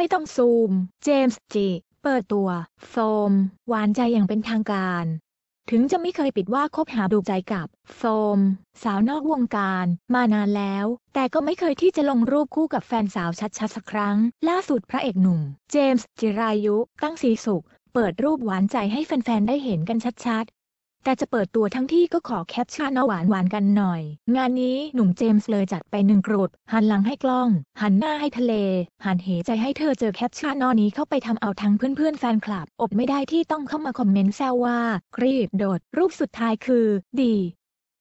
ไม่ต้องซูม เจมส์จีเปิดตัวโฟมหวานใจอย่างเป็นทางการ ถึงจะไม่เคยปิดว่าคบหาดูใจกับโฟมสาวนอกวงการ มานานแล้ว แต่ก็ไม่เคยที่จะลงรูปคู่กับแฟนสาวชัดๆสักครั้ง ล่าสุดพระเอกหนุ่ม เจมส์ จิรายุ ตั้งสีสุข เปิดรูปหวานใจให้แฟนๆได้เห็นกันชัดแต่จะเปิดตัวทั้งที่ก็ขอแคปชั่นหวานหวานกันหน่อย งานนี้หนุ่มเจมส์เลยจัดไปหนึ่งกรูดหันหลังให้กล้อง หันหน้าให้ทะเล หันเหใจให้เธอเจอแคปชั่นนอนี้เข้าไปทำเอาทั้งเพื่อนเพื่อนแฟนคลับอบไม่ได้ที่ต้องเข้ามาคอมเมนต์แซวว่าครีบโดด รูปสุดท้ายคือ ดี